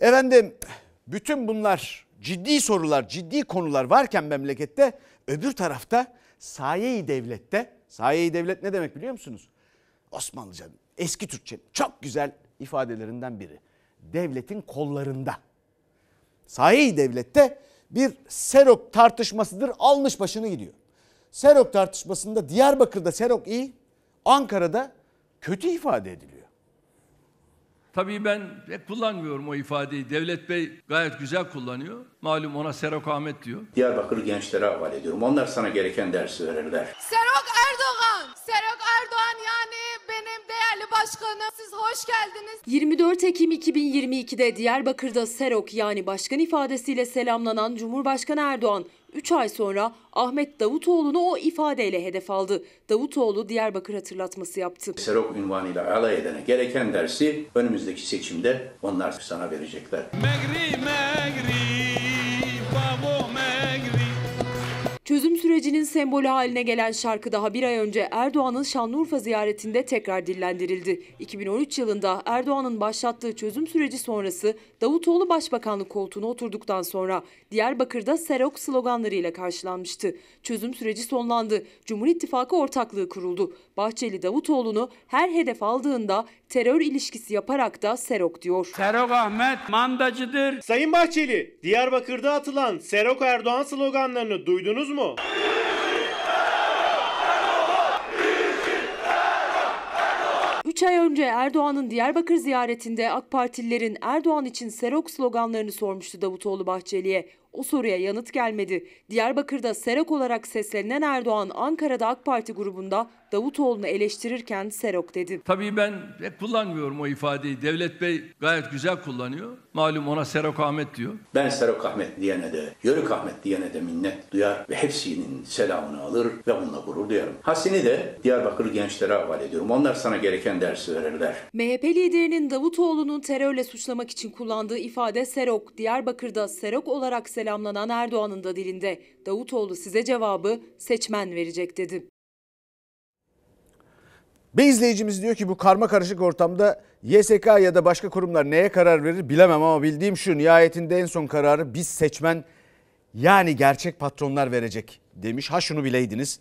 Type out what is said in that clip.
Efendim bütün bunlar ciddi sorular, ciddi konular varken memlekette öbür tarafta sayeyi devlette, sayeyi devlet ne demek biliyor musunuz? Osmanlıca eski Türkçe çok güzel ifadelerinden biri. Devletin kollarında. Sayeyi devlette bir Serok tartışmasıdır almış başını gidiyor. Serok tartışmasında Diyarbakır'da Serok iyi, Ankara'da kötü ifade ediliyor. Tabii ben pek kullanmıyorum o ifadeyi. Devlet Bey gayet güzel kullanıyor. Malum ona Serok Ahmet diyor. Diyarbakır gençlere havale ediyorum. Onlar sana gereken dersi verirler. Serok Erdoğan, Serok Başkanım siz hoş geldiniz. 24 Ekim 2022'de Diyarbakır'da Serok yani başkan ifadesiyle selamlanan Cumhurbaşkanı Erdoğan 3 ay sonra Ahmet Davutoğlu'nu o ifadeyle hedef aldı. Davutoğlu Diyarbakır hatırlatması yaptı. Serok ünvanıyla alay edene gereken dersi önümüzdeki seçimde onlar sana verecekler. Megri, megri. Türkiye'nin sembolü haline gelen şarkı daha bir ay önce Erdoğan'ın Şanlıurfa ziyaretinde tekrar dillendirildi. 2013 yılında Erdoğan'ın başlattığı çözüm süreci sonrası Davutoğlu Başbakanlık koltuğuna oturduktan sonra Diyarbakır'da Serok sloganlarıyla karşılanmıştı. Çözüm süreci sonlandı. Cumhur İttifakı ortaklığı kuruldu. Bahçeli Davutoğlu'nu her hedef aldığında terör ilişkisi yaparak da Serok diyor. Serok Ahmet mandacıdır. Sayın Bahçeli, Diyarbakır'da atılan Serok Erdoğan sloganlarını duydunuz mu? 3 ay önce Erdoğan'ın Diyarbakır ziyaretinde AK Partililerin Erdoğan için Serok sloganlarını sormuştu Davutoğlu Bahçeli'ye. O soruya yanıt gelmedi. Diyarbakır'da Serok olarak seslenen Erdoğan Ankara'da AK Parti grubunda Davutoğlu'nu eleştirirken Serok dedi. Tabii ben hep kullanmıyorum o ifadeyi. Devlet Bey gayet güzel kullanıyor. Malum ona Serok Ahmet diyor. Ben Serok Ahmet diyene de, Yörük Ahmet diyene de minnet duyar ve hepsinin selamını alır ve onunla gurur duyarım. Hasini de Diyarbakır gençlere havale ediyorum. Onlar sana gereken dersi verirler. MHP liderinin Davutoğlu'nun terörle suçlamak için kullandığı ifade Serok. Diyarbakır'da Serok olarak selamlanan Erdoğan'ın da dilinde Davutoğlu size cevabı seçmen verecek dedi. Bir izleyicimiz diyor ki bu karma karışık ortamda YSK ya da başka kurumlar neye karar verir bilemem ama bildiğim şu nihayetinde en son kararı biz seçmen yani gerçek patronlar verecek demiş. Ha şunu bileydiniz